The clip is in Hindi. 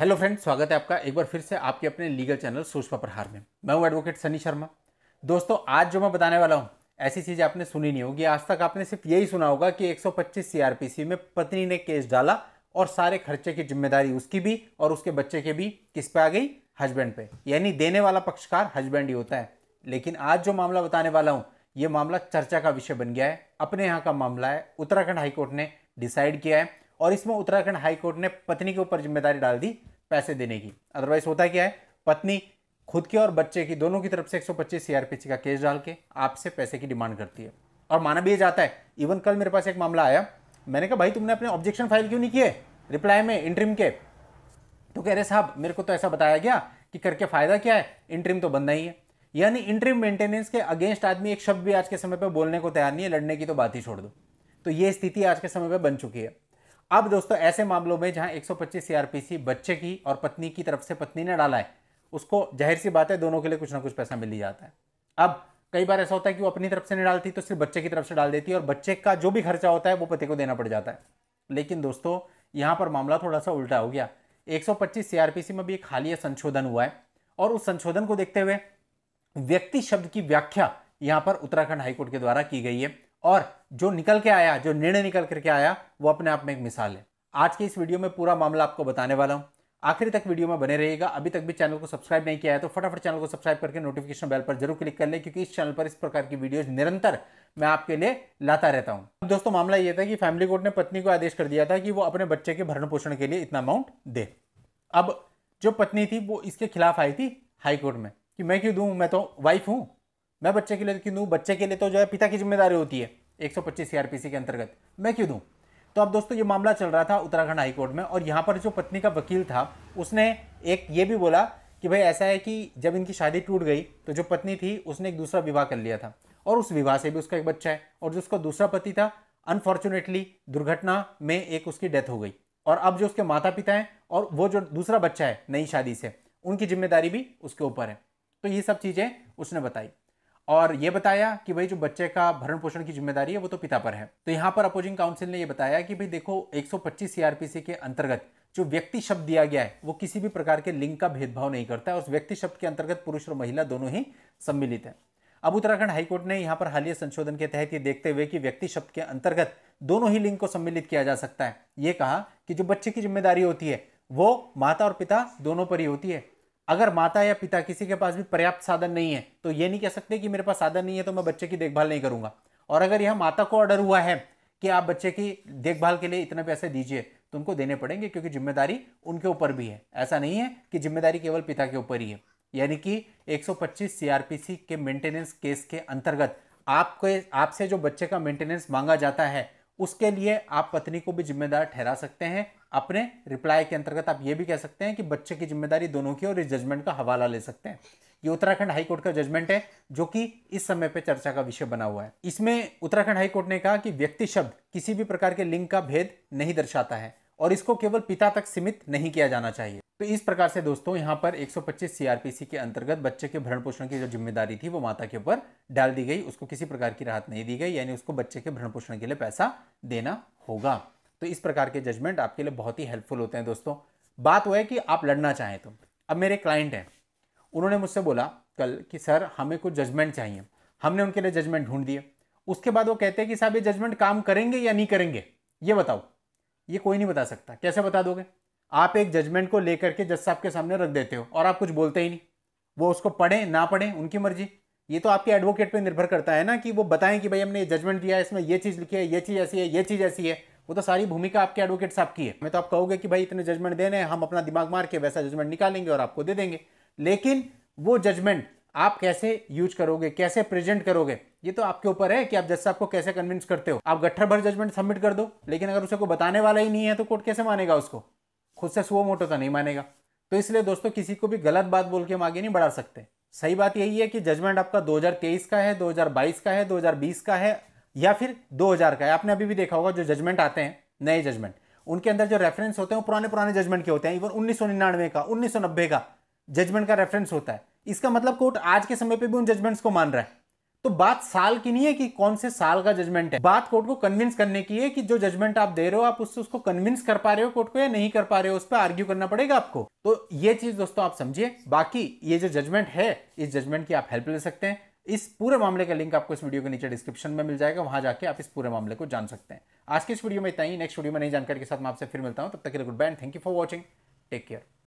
हेलो फ्रेंड स्वागत है आपका एक बार फिर से आपके अपने लीगल चैनल सुषमा प्रहार में मैं हूं एडवोकेट सनी शर्मा दोस्तों आज जो मैं बताने वाला हूं ऐसी चीज़ आपने सुनी नहीं होगी आज तक आपने सिर्फ यही सुना होगा कि 125 सीआरपीसी में पत्नी ने केस डाला और सारे खर्चे की जिम्मेदारी उसकी भी और उसके बच्चे के भी किस पे आ गई हस्बैंड पे यानी देने वाला पक्षकार हस्बैंड ही होता है लेकिन आज जो मामला बताने वाला हूँ ये मामला चर्चा का विषय बन गया है अपने यहाँ का मामला है उत्तराखंड हाईकोर्ट ने डिसाइड किया है और इसमें उत्तराखंड हाईकोर्ट ने पत्नी के ऊपर जिम्मेदारी डाल दी पैसे देने की अदरवाइज होता क्या है पत्नी खुद के और बच्चे की दोनों की तरफ से 125 सीआरपीसी का केस डाल के आपसे पैसे की डिमांड करती है और माना भी जाता है इवन कल मेरे पास एक मामला आया मैंने कहा भाई तुमने अपने ऑब्जेक्शन फाइल क्यों नहीं किए रिप्लाई में इंट्रीम के तो कह रहे साहब मेरे को तो ऐसा बताया गया कि करके फायदा क्या है इंट्रीम तो बनना ही है यानी इंट्रीम मेंटेनेंस के अगेंस्ट आदमी एक शब्द भी आज के समय पर बोलने को तैयार नहीं है लड़ने की तो बात ही छोड़ दो तो ये स्थिति आज के समय पर बन चुकी है अब दोस्तों ऐसे मामलों में जहां 125 सीआरपीसी बच्चे की और पत्नी की तरफ से पत्नी ने डाला है उसको जाहिर सी बात है दोनों के लिए कुछ ना कुछ पैसा मिल ही जाता है अब कई बार ऐसा होता है कि वो अपनी तरफ से नहीं डालती तो सिर्फ बच्चे की तरफ से डाल देती है और बच्चे का जो भी खर्चा होता है वो पति को देना पड़ जाता है लेकिन दोस्तों यहाँ पर मामला थोड़ा सा उल्टा हो गया 125 सीआरपीसी में भी एक हालिया संशोधन हुआ है और उस संशोधन को देखते हुए व्यक्ति शब्द की व्याख्या यहाँ पर उत्तराखंड हाईकोर्ट के द्वारा की गई है और जो निकल के आया जो निर्णय निकल करके आया वो अपने आप में एक मिसाल है आज के इस वीडियो में पूरा मामला आपको बताने वाला हूँ आखिरी तक वीडियो में बने रहेगा अभी तक भी चैनल को सब्सक्राइब नहीं किया है तो फटाफट चैनल को सब्सक्राइब करके नोटिफिकेशन बेल पर जरूर क्लिक कर लें क्योंकि इस चैनल पर इस प्रकार की वीडियोज़ निरंतर मैं आपके लिए लाता रहता अब दोस्तों मामला यह था कि फैमिली कोर्ट ने पत्नी को आदेश कर दिया था कि वो अपने बच्चे के भरण पोषण के लिए इतना अमाउंट दे अब जो पत्नी थी वो इसके खिलाफ आई थी हाईकोर्ट में कि मैं क्यों दूँ मैं तो वाइफ हूँ मैं बच्चे के लिए क्यों दूँ बच्चे के लिए तो जो है पिता की जिम्मेदारी होती है 125 सीआरपीसी के अंतर्गत मैं क्यों दूँ तो अब दोस्तों ये मामला चल रहा था उत्तराखंड हाईकोर्ट में और यहाँ पर जो पत्नी का वकील था उसने एक ये भी बोला कि भाई ऐसा है कि जब इनकी शादी टूट गई तो जो पत्नी थी उसने एक दूसरा विवाह कर लिया था और उस विवाह से भी उसका एक बच्चा है और जो उसका दूसरा पति था अनफॉर्चुनेटली दुर्घटना में एक उसकी डेथ हो गई और अब जो उसके माता पिता हैं और वो जो दूसरा बच्चा है नई शादी से उनकी जिम्मेदारी भी उसके ऊपर है तो ये सब चीज़ें उसने बताई और ये बताया कि भाई जो बच्चे का भरण पोषण की जिम्मेदारी है वो तो पिता पर है तो यहाँ पर अपोजिंग काउंसिल ने ये बताया कि भाई देखो 125 सीआरपीसी के अंतर्गत जो व्यक्ति शब्द दिया गया है वो किसी भी प्रकार के लिंग का भेदभाव नहीं करता है उस व्यक्ति शब्द के अंतर्गत पुरुष और महिला दोनों ही सम्मिलित है अब उत्तराखंड हाईकोर्ट ने यहाँ पर हालिया संशोधन के तहत ये देखते हुए कि व्यक्ति शब्द के अंतर्गत दोनों ही लिंग को सम्मिलित किया जा सकता है ये कहा कि जो बच्चे की जिम्मेदारी होती है वो माता और पिता दोनों पर ही होती है अगर माता या पिता किसी के पास भी पर्याप्त साधन नहीं है तो ये नहीं कह सकते कि मेरे पास साधन नहीं है तो मैं बच्चे की देखभाल नहीं करूंगा और अगर यह माता को ऑर्डर हुआ है कि आप बच्चे की देखभाल के लिए इतने पैसे दीजिए तो उनको देने पड़ेंगे क्योंकि जिम्मेदारी उनके ऊपर भी है ऐसा नहीं है कि जिम्मेदारी केवल पिता के ऊपर ही है यानी कि 125 सीआरपीसी के मेंटेनेंस केस के अंतर्गत आपके आपसे जो बच्चे का मेंटेनेंस मांगा जाता है उसके लिए आप पत्नी को भी जिम्मेदार ठहरा सकते हैं अपने रिप्लाई के अंतर्गत आप ये भी कह सकते हैं कि बच्चे की जिम्मेदारी दोनों की और इस जजमेंट का हवाला ले सकते हैं ये उत्तराखंड हाईकोर्ट का जजमेंट है जो कि इस समय पे चर्चा का विषय बना हुआ है इसमें उत्तराखंड हाईकोर्ट ने कहा कि व्यक्ति शब्द किसी भी प्रकार के लिंग का भेद नहीं दर्शाता है और इसको केवल पिता तक सीमित नहीं किया जाना चाहिए तो इस प्रकार से दोस्तों यहाँ पर 125 सीआरपीसी के अंतर्गत बच्चे के भरण पोषण की जो जिम्मेदारी थी वो माता के ऊपर डाल दी गई उसको किसी प्रकार की राहत नहीं दी गई यानी उसको बच्चे के भरण पोषण के लिए पैसा देना होगा तो इस प्रकार के जजमेंट आपके लिए बहुत ही हेल्पफुल होते हैं दोस्तों बात वो है कि आप लड़ना चाहें तो अब मेरे क्लाइंट हैं उन्होंने मुझसे बोला कल कि सर हमें कुछ जजमेंट चाहिए हमने उनके लिए जजमेंट ढूंढ दिए उसके बाद वो कहते हैं कि साहब ये जजमेंट काम करेंगे या नहीं करेंगे ये बताओ ये कोई नहीं बता सकता कैसे बता दोगे आप एक जजमेंट को लेकर के जज साहब के सामने रख देते हो और आप कुछ बोलते ही नहीं वो उसको पढ़ें ना पढ़ें उनकी मर्जी ये तो आपके एडवोकेट पे निर्भर करता है ना कि वो बताएं कि भाई हमने ये जजमेंट दिया है इसमें ये चीज़ लिखी है ये चीज़ ऐसी है ये चीज़ ऐसी है वो तो सारी भूमिका आपके एडवोकेट साहब की है मैं तो आप कहोगे कि भाई इतने जजमेंट देने हैं हम अपना दिमाग मार के वैसा जजमेंट निकालेंगे और आपको दे देंगे लेकिन वो जजमेंट आप कैसे यूज करोगे कैसे प्रेजेंट करोगे ये तो आपके ऊपर है कि आप जज साहब को कैसे कन्विंस करते हो आप गट्ठर भर जजमेंट सबमिट कर दो लेकिन अगर उसे को बताने वाला ही नहीं है तो कोर्ट कैसे मानेगा उसको खुद से सुबह मोटो तो नहीं मानेगा तो इसलिए दोस्तों किसी को भी गलत बात बोल के हम आगे नहीं बढ़ा सकते सही बात यही है कि जजमेंट आपका 2023 का है 2022 का है 2020 का है या फिर 2000 का है आपने अभी भी देखा होगा जो जजमेंट आते हैं नए जजमेंट उनके अंदर जो रेफरेंस होते हैं वो पुराने पुराने जजमेंट के होते हैं इवन उन्नीस का उन्नीस का जजमेंट का रेफरेंस होता है इसका मतलब कोर्ट आज के समय पर भी उन जजमेंट्स को मान रहा है तो बात साल की नहीं है कि कौन से साल का जजमेंट है बात कोर्ट को कन्विंस करने की है कि जो जजमेंट आप दे रहे हो आप उससे उसको कन्विंस कर पा रहे हो कोर्ट को या नहीं कर पा रहे हो उस पर आर्ग्यू करना पड़ेगा आपको तो ये चीज दोस्तों आप समझिए बाकी ये जो जजमेंट है इस जजमेंट की आप हेल्प ले सकते हैं इस पूरे मामले का लिंक आपको इस वीडियो के नीचे डिस्क्रिप्शन में मिल जाएगा वहां जाके आप इस पूरे मामले को जान सकते हैं आज के इस वीडियो में इतना ही नेक्स्ट वीडियो में नई जानकारी के साथ मैं आपसे फिर मिलता हूं तब तक के लिए good bye thank you for watching take care